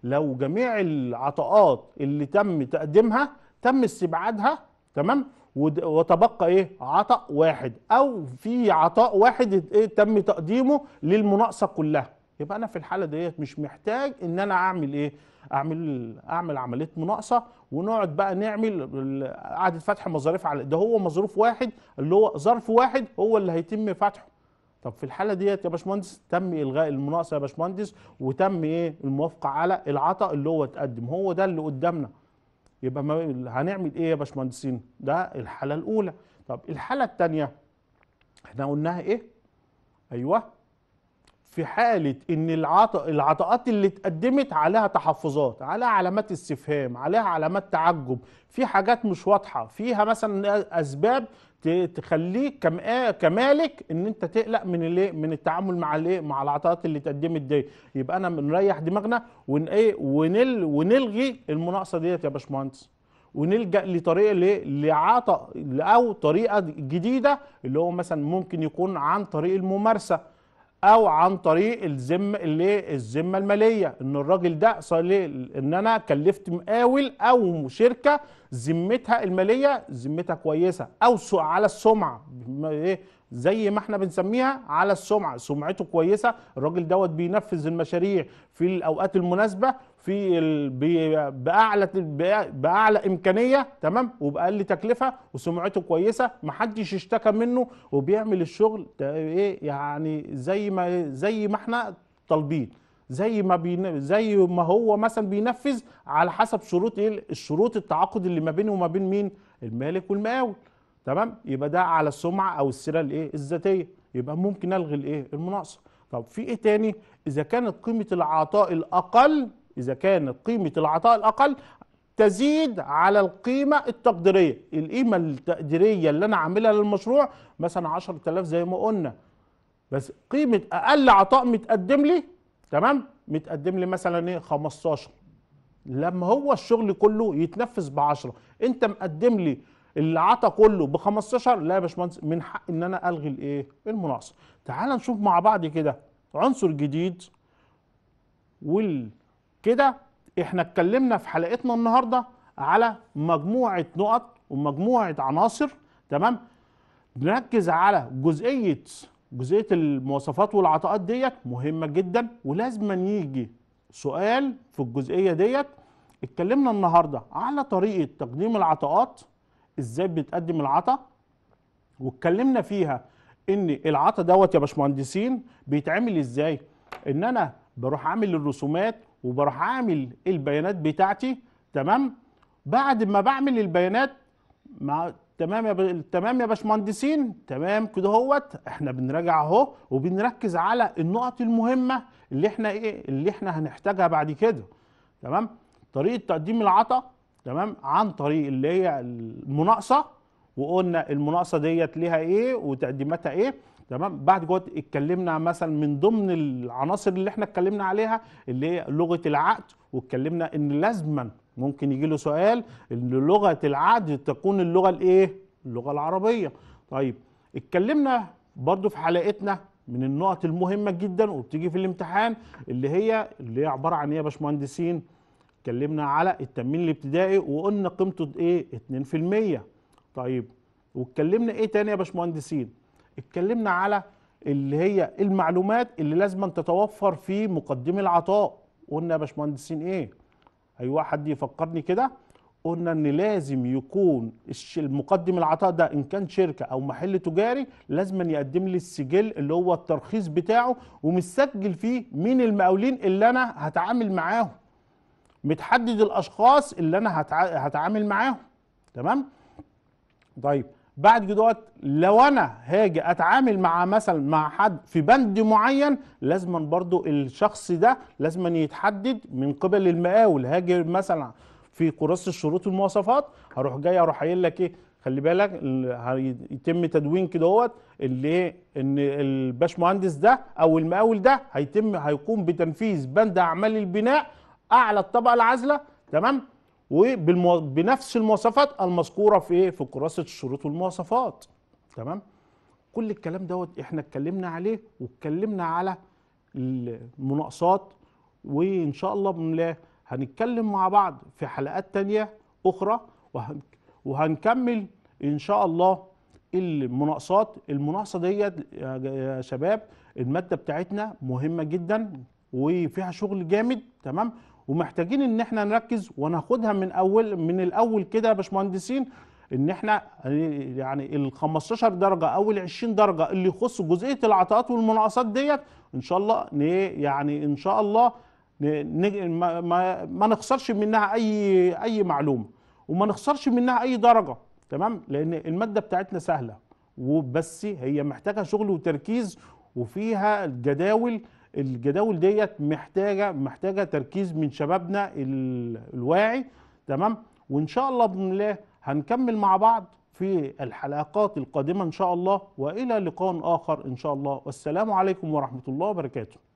لو جميع العطاءات اللي تم تقديمها تم استبعادها تمام وتبقى ايه عطاء واحد او في عطاء واحد ايه تم تقديمه للمناقصه كلها يبقى انا في الحاله ديت مش محتاج ان انا اعمل ايه اعمل اعمل عمليه مناقصه ونقعد بقى نعمل قاعده فتح مظاريف على ده هو مظروف واحد اللي هو ظرف واحد هو اللي هيتم فتحه طب في الحاله ديت يا باشمهندس تم الغاء المناقصه يا باشمهندس وتم ايه الموافقه على العطاء اللي هو اتقدم هو ده اللي قدامنا يبقى ما هنعمل ايه يا باشمهندسين ده الحاله الاولى طب الحاله الثانيه احنا قلناها ايه ايوه في حاله ان العطاء العطاءات اللي اتقدمت عليها تحفظات عليها علامات استفهام عليها علامات تعجب في حاجات مش واضحه فيها مثلا اسباب تخليك كم... كمالك ان انت تقلق من الايه من التعامل مع الايه مع العطاءات اللي اتقدمت دي يبقى انا بنريح دماغنا ون ايه ونل ونلغي المناقصه ديت يا باشمهندس ونلجا لطريقه ليه لعطاء او طريقه جديده اللي هو مثلا ممكن يكون عن طريق الممارسه او عن طريق الذمه اللي الزمه الماليه ان الراجل ده صار ان انا كلفت مقاول او شركه ذمتها الماليه ذمتها كويسه او على السمعه زي ما احنا بنسميها على السمعه سمعته كويسه الراجل دوت بينفذ المشاريع في الاوقات المناسبه في ال... باعلى باعلى امكانيه تمام وباقل تكلفه وسمعته كويسه محدش اشتكى منه وبيعمل الشغل ايه يعني زي ما زي ما احنا طالبين زي ما بين زي ما هو مثلا بينفذ على حسب شروط ايه الشروط التعاقد اللي ما بينه وما بين مين المالك والمقاول تمام يبقى ده على السمعه او السيره الايه الذاتيه يبقى ممكن الغي الايه المناقصه طب في ايه تاني اذا كانت قيمه العطاء الاقل اذا كانت قيمه العطاء الاقل تزيد على القيمه التقديريه القيمه التقديريه اللي انا عاملها للمشروع مثلا 10000 زي ما قلنا بس قيمه اقل عطاء متقدم لي تمام متقدم لي مثلا ايه 15 لما هو الشغل كله يتنفذ ب 10 انت مقدم لي اللي عطى كله ب 15 لا يا باشمهندس من حق ان انا الغي الايه؟ المناقصه. تعال نشوف مع بعض كده عنصر جديد وال كده احنا اتكلمنا في حلقتنا النهارده على مجموعه نقط ومجموعه عناصر تمام؟ نركز على جزئيه جزئيه المواصفات والعطاءات ديت مهمه جدا ولازم يجي سؤال في الجزئيه ديت اتكلمنا النهارده على طريقه تقديم العطاءات ازاي بنتقدم العطا واتكلمنا فيها ان العطا دوت يا باشمهندسين بيتعمل ازاي ان انا بروح عامل الرسومات وبروح عامل البيانات بتاعتي تمام بعد ما بعمل البيانات مع تمام يا ب... تمام يا باشمهندسين تمام كده هوت احنا بنراجع اهو وبنركز على النقط المهمه اللي احنا ايه اللي احنا هنحتاجها بعد كده تمام طريقه تقديم العطا تمام عن طريق اللي هي المناقصه وقلنا المناقصه ديت ليها ايه وتقديماتها ايه تمام بعد كده اتكلمنا مثلا من ضمن العناصر اللي احنا اتكلمنا عليها اللي هي لغه العقد واتكلمنا ان لازما ممكن يجي له سؤال ان لغه العقد تكون اللغه الايه اللغه العربيه طيب اتكلمنا برضو في حلقتنا من النقط المهمه جدا وبتيجي في الامتحان اللي هي اللي هي عباره عن ايه يا باشمهندسين اتكلمنا على التموين الابتدائي وقلنا قيمته ايه 2% طيب واتكلمنا ايه تاني يا باشمهندسين اتكلمنا على اللي هي المعلومات اللي لازم تتوفر في مقدم العطاء قلنا يا باشمهندسين ايه اي واحد يفكرني كده قلنا ان لازم يكون المقدم العطاء ده ان كان شركه او محل تجاري لازم يقدم لي السجل اللي هو الترخيص بتاعه ومسجل فيه مين المقاولين اللي انا هتعامل معاهم متحدد الاشخاص اللي انا هتع... هتعامل معاهم تمام طيب بعد كده لو انا هاجي اتعامل مع مثلا مع حد في بند معين لازما برضو الشخص ده لازما يتحدد من قبل المقاول هاجي مثلا في كراسه الشروط والمواصفات هروح جاي اروح قايل لك ايه خلي بالك هيتم تدوين كده اهوت اللي ايه ان الباشمهندس ده او المقاول ده هيتم هيقوم بتنفيذ بند اعمال البناء اعلى الطبقه العازله تمام وبنفس المواصفات المذكوره في ايه في كراسه الشروط والمواصفات تمام كل الكلام دوت احنا اتكلمنا عليه واتكلمنا على المناقصات وان شاء الله بنلاقي هنتكلم مع بعض في حلقات تانية اخرى وهن وهنكمل ان شاء الله المناقصات المناقصه ديت يا شباب الماده بتاعتنا مهمه جدا وفيها شغل جامد تمام ومحتاجين ان احنا نركز وناخدها من اول من الاول كده يا باشمهندسين ان احنا يعني ال 15 درجه او ال 20 درجه اللي يخص جزئيه العطاءات والمناقصات ديت ان شاء الله يعني ان شاء الله ما, ما نخسرش منها اي اي معلومه وما نخسرش منها اي درجه تمام لان الماده بتاعتنا سهله وبس هي محتاجه شغل وتركيز وفيها الجداول الجداول ديت محتاجه محتاجه تركيز من شبابنا الواعي تمام وان شاء الله باذن الله هنكمل مع بعض في الحلقات القادمه ان شاء الله والى لقاء اخر ان شاء الله والسلام عليكم ورحمه الله وبركاته